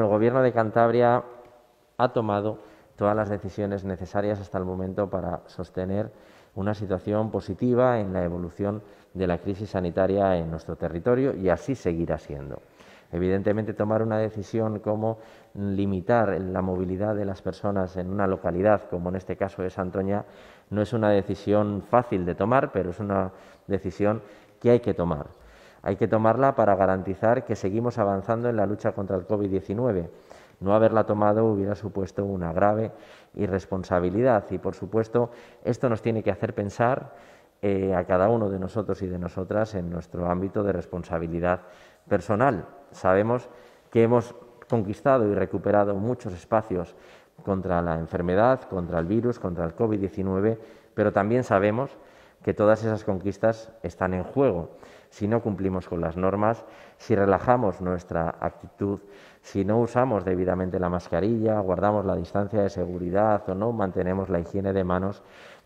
El Gobierno de Cantabria ha tomado todas las decisiones necesarias hasta el momento para sostener una situación positiva en la evolución de la crisis sanitaria en nuestro territorio y así seguirá siendo. Evidentemente, tomar una decisión como limitar la movilidad de las personas en una localidad, como en este caso es Antoña, no es una decisión fácil de tomar, pero es una decisión que hay que tomar. Hay que tomarla para garantizar que seguimos avanzando en la lucha contra el COVID-19. No haberla tomado hubiera supuesto una grave irresponsabilidad y, por supuesto, esto nos tiene que hacer pensar eh, a cada uno de nosotros y de nosotras en nuestro ámbito de responsabilidad personal. Sabemos que hemos conquistado y recuperado muchos espacios contra la enfermedad, contra el virus, contra el COVID-19, pero también sabemos que todas esas conquistas están en juego si no cumplimos con las normas, si relajamos nuestra actitud, si no usamos debidamente la mascarilla, guardamos la distancia de seguridad o no mantenemos la higiene de manos,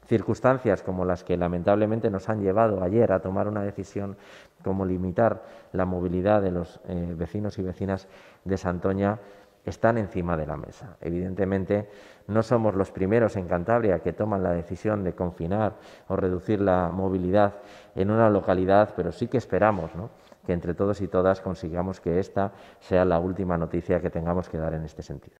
circunstancias como las que lamentablemente nos han llevado ayer a tomar una decisión como limitar la movilidad de los eh, vecinos y vecinas de Santoña están encima de la mesa. Evidentemente, no somos los primeros en Cantabria que toman la decisión de confinar o reducir la movilidad en una localidad, pero sí que esperamos que entre todos y todas consigamos que esta sea la última noticia que tengamos que dar en este sentido.